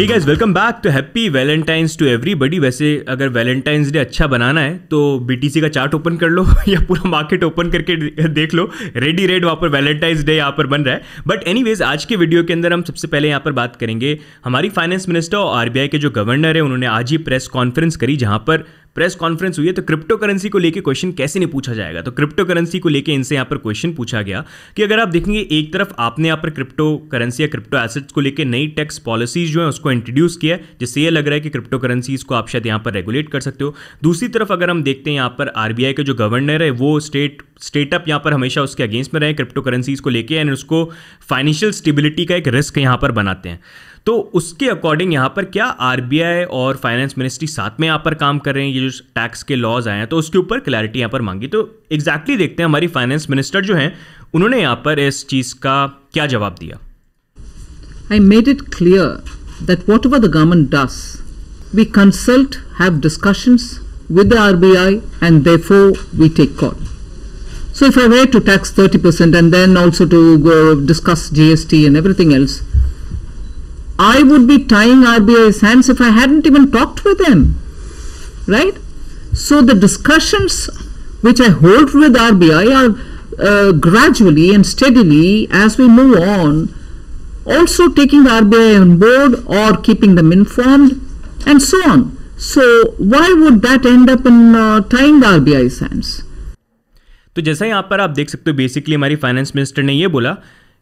ठीक है welcome back to happy Valentine's to everybody वैसे अगर वैलेंटाइंस डे अच्छा बनाना है तो बीटीसी का चार्ट ओपन कर लो या पूरा मार्केट ओपन करके देख लो रेडी रेड वहाँ पर वैलेंटाइंस डे यहाँ पर बन रहा है बट एनीवेज आज के वीडियो के अंदर हम सबसे पहले यहाँ पर बात करेंगे हमारी फाइनेंस मिनिस्टर और आरबीआई के जो गवर्नर है उन्होंने आज ही प्रेस कॉन्फ्रेंस करी जहाँ पर प्रेस कॉन्फ्रेंस हुई है तो क्रिप्टो करेंसी को लेकर क्वेश्चन कैसे नहीं पूछा जाएगा तो क्रिप्टो करेंसी को लेकर इनसे यहाँ पर क्वेश्चन पूछा गया कि अगर आप देखेंगे एक तरफ आपने यहाँ पर क्रिप्टो करेंसी या क्रिप्टो एसेट्स को लेकर नई टैक्स पॉलिसीज जो है उसको इंट्रोड्यूस किया है जिससे यह लग रहा है कि क्रिप्टो करेंसीज को आप शायद यहाँ पर रेगुलेट कर सकते हो दूसरी तरफ अगर हम देखते हैं यहाँ पर आरबीआई के जो गवर्नर है वो स्टेट स्टेटअप यहाँ पर हमेशा उसके अगेंस्ट में रहे क्रिप्टो करेंसीज को लेकर एंड उसको फाइनेंशियल स्टेबिलिटी का एक रिस्क यहां पर बनाते हैं तो उसके अकॉर्डिंग यहाँ पर क्या आरबीआई और फाइनेंस मिनिस्ट्री साथ में यहाँ पर काम कर रहे हैं ये जो टैक्स के लॉज आए हैं तो उसके ऊपर क्लैरिटी यहाँ पर मांगी तो एग्जैक्टली देखते हैं हमारी फाइनेंस मिनिस्टर जो हैं उन्होंने यहाँ पर इस चीज़ का क्या जवाब दिया I made it clear that whatever the government does we consult, have discussions with the RBI, and therefore we take call. So if I were to tax 30% and then also to discuss GST and everything else, I would be tying RBI's hands if I hadn't even talked with them, Right? So the discussions which I hold with RBI are uh, gradually and steadily as we move on, also taking the RBI on board or keeping them informed and so on. So why would that end up in uh, tying the RBI's hands? तो जैसा यहाँ पर आप देख सकते हो basically हमारी finance minister ने ये बोला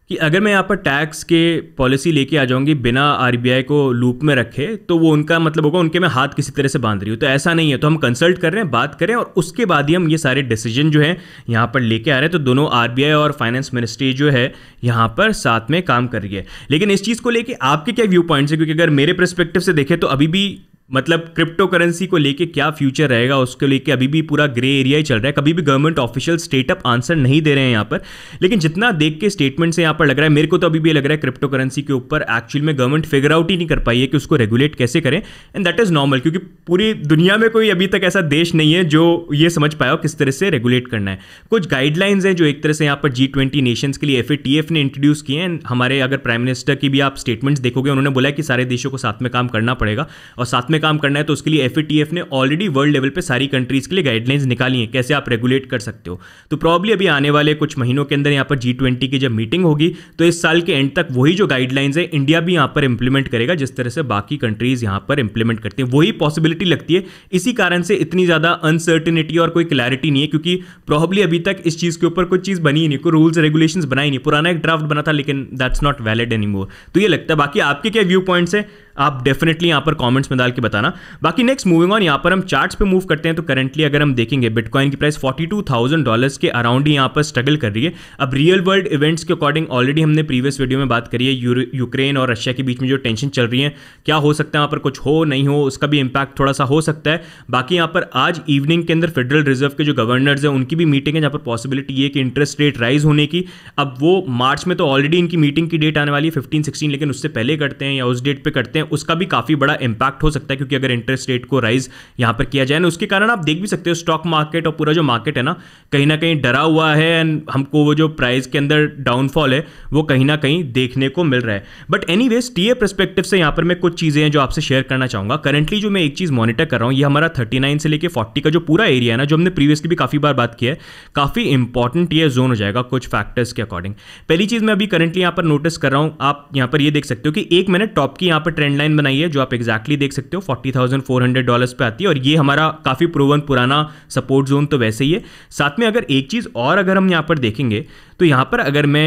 कि अगर मैं यहाँ पर टैक्स के पॉलिसी लेके आ जाऊँगी बिना आर को लूप में रखे तो वो उनका मतलब होगा उनके मैं हाथ किसी तरह से बांध रही हूँ तो ऐसा नहीं है तो हम कंसल्ट कर रहे हैं बात करें और उसके बाद ही हम ये सारे डिसीजन जो है यहाँ पर लेके आ रहे हैं तो दोनों आर और फाइनेंस मिनिस्ट्री जो है यहाँ पर साथ में काम कर रही है लेकिन इस चीज़ को लेकर आपके क्या व्यू पॉइंट्स हैं क्योंकि अगर मेरे परस्पेक्टिव से देखें तो अभी भी मतलब क्रिप्टो करेंसी को लेके क्या फ्यूचर रहेगा उसको लेके अभी भी पूरा ग्रे एरिया ही चल रहा है कभी भी गवर्नमेंट ऑफिशियल स्टेटअप आंसर नहीं दे रहे हैं यहाँ पर लेकिन जितना देख के स्टेटमेंट से यहाँ पर लग रहा है मेरे को तो अभी भी लग रहा है क्रिप्टो करेंसी के ऊपर एक्चुअल में गवर्नमेंट फिगर आउट ही नहीं कर पाई है कि उसको रेगुलेट कैसे करें एंड दैट इज़ नॉर्मल क्योंकि पूरी दुनिया में कोई अभी तक ऐसा देश नहीं है जो ये समझ पाया हो किस तरह से रेगुलेट करना है कुछ गाइडलाइंस हैं जो एक तरह से यहाँ पर जी ट्वेंटी नेशन के लिए एफ ने इंट्रोड्यूस किए हैं हमारे अगर प्राइम मिनिस्टर की भी आप स्टेटमेंट्स देखोगे उन्होंने बोला कि सारे देशों को साथ में काम करना पड़ेगा और साथ में में काम करना है तो उसके लिए एफ ने ऑलरेडी वर्ल्ड लेवल पर सारी कंट्रीज के लिए गाइडलाइंस निकाली है कैसे आप रेगुलेट कर सकते हो तो प्रॉब्ली अभी आने वाले कुछ महीनों के अंदर यहाँ पर जी की जब मीटिंग होगी तो इस साल के एंड तक वही जो गाइडलाइंस है इंडिया भी यहाँ पर इंप्लीमेंट करेगा जिस तरह से बाकी कंट्रीज यहाँ पर इंप्लीमेंट करती है वही पॉसिबिलिटी लगती है इसी कारण से इतनी ज़्यादा अनसर्टिनिटी और कोई क्लैरिटी नहीं है क्योंकि प्रॉब्ली अभी तक इस चीज़ के ऊपर कोई चीज़ बनी ही नहीं कोई रूल्स रेगुलेशन बनाई नहीं पुराना एक ड्राफ्ट बना था लेकिन दैट्स नॉट वैलिड एनी तो ये लगता है बाकी आपके क्या व्यू पॉइंट्स हैं आप डेफिनेटली यहाँ पर कॉमेंट्स में डाल के बताना बाकी नेक्स्ट मूविंग ऑन यहाँ पर हम चार्ट्स पे मूव करते हैं तो करंटली अगर हम देखेंगे बिटकॉइन की price forty two thousand dollars के अराउंड ही यहाँ पर स्ट्रगल कर रही है अब रियल वर्ल्ड इवेंट्स के अकॉर्डिंग ऑलरेडी हमने प्रीवियस वीडियो में बात करी है यूक्रेन और रशिया के बीच में जो टेंशन चल रही है क्या हो सकता है यहाँ पर कुछ हो नहीं हो उसका भी इम्पैक्ट थोड़ा सा हो सकता है बाकी यहाँ पर आज इवनिंग के अंदर फेडरल रिजर्व के जो गवर्नर्स हैं उनकी भी मीटिंग है जहाँ पर पॉसिबिलिटी है कि इंटरेस्ट रेट राइज होने की अब वो मार्च में तो ऑलरेडी इनकी मीटिंग की डेट आने वाली है फिफ्टीन सिक्सटीन लेकिन उससे पहले करते हैं या उस डेट पर करते हैं उसका भी काफ़ी बड़ा इंपैक्ट हो सकता है क्योंकि अगर इंटरेस्ट रेट को राइज यहां पर किया जाए ना उसके कारण आप देख भी सकते हो स्टॉक मार्केट और पूरा जो मार्केट है ना कहीं ना कहीं डरा हुआ है एंड हमको वो जो प्राइस के अंदर डाउनफॉल है वो कहीं ना कहीं देखने को मिल रहा है but anyways TA perspective से यहां पर मैं कुछ चीज़ें हैं जो आपसे शेयर करना चाहूंगा करेंटली जो मैं एक चीज़ मॉनिटर कर रहा हूं ये हमारा थर्टी नाइन से लेकर फोर्टी का जो पूरा एरिया है ना जो हमने प्रीवियसली भी काफ़ी बार बात की है काफ़ी इंपॉर्टेंट ये जोन हो जाएगा कुछ फैक्टर्स के अकॉर्डिंग पहली चीज़ मैं अभी करंटली यहां पर नोटिस कर रहा हूं आप यहां पर ये देख सकते हो कि एक मैंने टॉप की यहां पर ट्रेंड ट्रेंड लाइन बनाई है जो आप एक्जैक्टली देख सकते हो forty thousand four hundred dollars पर आती है और ये हमारा काफ़ी प्रोवन पुराना सपोर्ट जोन तो वैसे ही है साथ में अगर एक चीज़ और अगर हम यहाँ पर देखेंगे तो यहाँ पर अगर मैं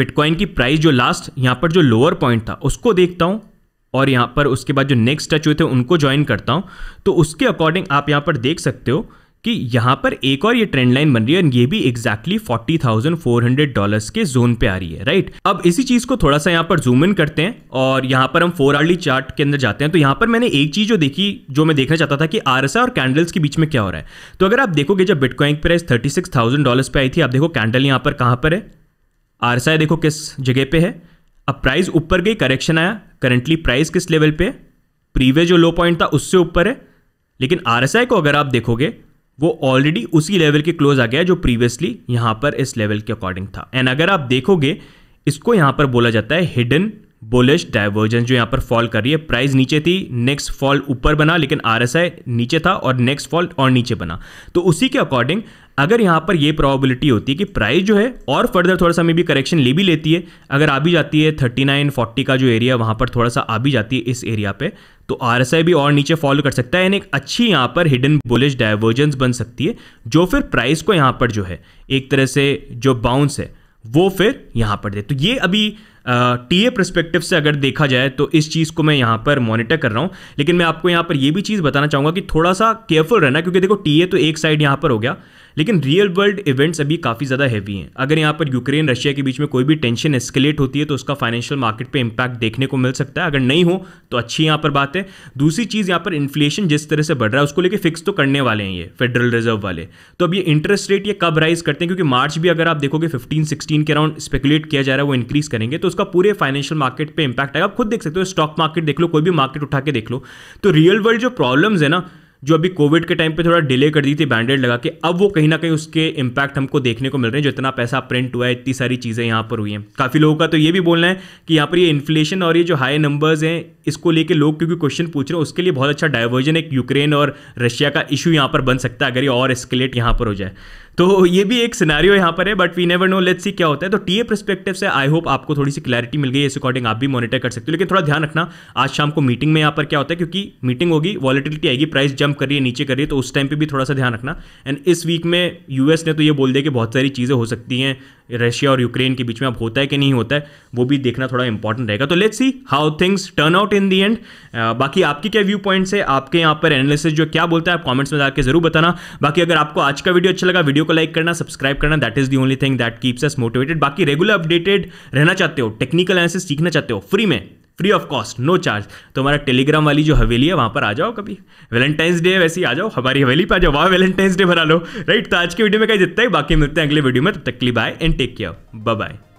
बिटकॉइन की प्राइस जो लास्ट यहाँ पर जो लोअर पॉइंट था उसको देखता हूँ और यहाँ पर उसके बाद जो नेक्स्ट टच हुए थे उनको ज्वाइन करता हूँ तो उसके अकॉर्डिंग आप यहाँ पर देख सकते हो कि यहाँ पर एक और ये ट्रेंड लाइन बन रही है और ये भी exactly forty thousand four hundred dollar के जोन पे आ रही है राइट अब इसी चीज को थोड़ा सा यहाँ पर जूम इन करते हैं और यहाँ पर हम फोर आर्ली चार्ट के अंदर जाते हैं तो यहाँ पर मैंने एक चीज जो देखी जो मैं देखना चाहता था कि आर और कैंडल्स के बीच में क्या हो रहा है तो अगर आप देखोगे जब bitcoin price thirty six thousand dollar पर आई थी आप देखो कैंडल यहाँ पर कहाँ पर है आर देखो किस जगह पे है अब प्राइस ऊपर गई करेक्शन आया करेंटली प्राइस किस लेवल पे प्रीवियस जो लो पॉइंट था उससे ऊपर है लेकिन आर को अगर आप देखोगे वो ऑलरेडी उसी लेवल के क्लोज आ गया जो प्रीवियसली यहां पर इस लेवल के अकॉर्डिंग था एंड अगर आप देखोगे इसको यहां पर बोला जाता है हिडन बोलिश डाइवर्जेंस जो यहाँ पर फॉल कर रही है प्राइस नीचे थी नेक्स्ट फॉल ऊपर बना लेकिन आर नीचे था और नेक्स्ट फॉल और नीचे बना तो उसी के अकॉर्डिंग अगर यहाँ पर ये प्रॉबिलिटी होती है कि प्राइस जो है और फर्दर थोड़ा सा मे भी करेक्शन ले भी लेती है अगर आ भी जाती है थर्टी नाइन फोर्टी का जो एरिया वहाँ पर थोड़ा सा आ भी जाती है इस एरिया पे तो आर भी और नीचे फॉलो कर सकता है यानी एक अच्छी यहाँ पर हिडन बुलिश डाइवर्जेंस बन सकती है जो फिर प्राइस को यहाँ पर जो है एक तरह से जो बाउंस है वो फिर यहाँ पर दे तो ये अभी टीए uh, परस्पेक्टिव से अगर देखा जाए तो इस चीज़ को मैं यहाँ पर मॉनिटर कर रहा हूँ लेकिन मैं आपको यहाँ पर ये भी चीज़ बताना चाहूँगा कि थोड़ा सा केयरफुल रहना क्योंकि देखो टी ए तो एक साइड यहाँ पर हो गया लेकिन रियल वर्ल्ड इवेंट्स अभी काफ़ी ज़्यादा हैवी हैं अगर यहाँ पर यूक्रेन रशिया के बीच में कोई भी टेंशन एस्केलेट होती है तो उसका फाइनेंशियल मार्केट पर इंपैक्ट देखने को मिल सकता है अगर नहीं हो तो अच्छी यहाँ पर बात है दूसरी चीज़ यहाँ पर इन्फ्लेशन जिस तरह से बढ़ रहा है उसको लेकर फिक्स तो करने वाले हैं ये फेडरल रिजर्व वाले तो अब ये इंटरेस्ट रेट ये कब राइज करते हैं क्योंकि मार्च भी अगर आप देखोगे फिफ्टीन सिक्सटीन के अराउंड स्पेकुलेट किया जा रहा है वो इंक्रीज करेंगे तो उसका पूरे फाइनेंशियल मार्केट पर इंपैक्ट आएगा आप खुद देख सकते हो स्टॉक मार्केट देख लो कोई भी मार्केट उठा के देख लो तो रियल वर्ल्ड जो प्रॉब्लम्स है ना जो अभी कोविड के टाइम पे थोड़ा डिले कर दी थी बैंडेड लगा के अब वो कहीं ना कहीं उसके इम्पैक्ट हमको देखने को मिल रहे हैं जो इतना पैसा प्रिंट हुआ है इतनी सारी चीज़ें यहाँ पर हुई हैं काफ़ी लोगों का तो ये भी बोलना है कि यहाँ पर ये इन्फ्लेशन और ये जो हाई नंबर्स हैं इसको लेके लोग क्योंकि क्वेश्चन पूछ रहे हैं उसके लिए बहुत अच्छा डाइवर्जन एक यूक्रेन और रशिया का इशू यहाँ पर बन सकता है अगर ये और एस्केलेट यहाँ पर हो जाए तो ये भी एक सिनारियो यहाँ पर है but we never know let's see क्या होता है तो टीए परस्पेक्टिव से आई होप आपको थोड़ी सी क्लैरिटी मिल गई इस अकॉर्डिंग आप भी मॉनिटर कर सकते हो लेकिन थोड़ा ध्यान रखना आज शाम को मीटिंग में यहाँ पर क्या होता है क्योंकि मीटिंग होगी वॉलिटिलिटी आएगी प्राइस जंप कर रही है नीचे कर रही है तो उस टाइम पर भी थोड़ा सा ध्यान रखना एंड इस वीक में यूएस ने तो ये बोल दिया कि बहुत सारी चीज़ें हो सकती हैं रशिया और यूक्रेन के बीच में अब होता है कि नहीं होता है वो भी देखना थोड़ा इंपॉर्टेंट रहेगा तो let's see how things turn out in the end बाकी आपके क्या व्यू पॉइंट्स है आपके यहाँ पर एनालिसिस जो क्या बोलता है आप कॉमेंट्स में जाकर जरूर बताना बाकी अगर आपको आज का वीडियो अच्छा लगा वीडियो को लाइक करना सब्सक्राइब करना that is the only thing that keeps us motivated बाकी रेगुलर अपडेटेड रहना चाहते हो टेक्निकल एनालिसिस सीखना चाहते हो फ्री में free of cost no charge तो हमारा टेलीग्राम वाली जो हवेली है वहां पर आ जाओ कभी वैलेंटाइंस डे वैसे ही आ जाओ हमारी हवेली पर आ जाओ वहाँ वैलेंटाइंस डे बना लो राइट तो आज के वीडियो में कहीं जितना ही बाकी मिलते हैं अगले वीडियो में तब तक के लिए bye and take care bye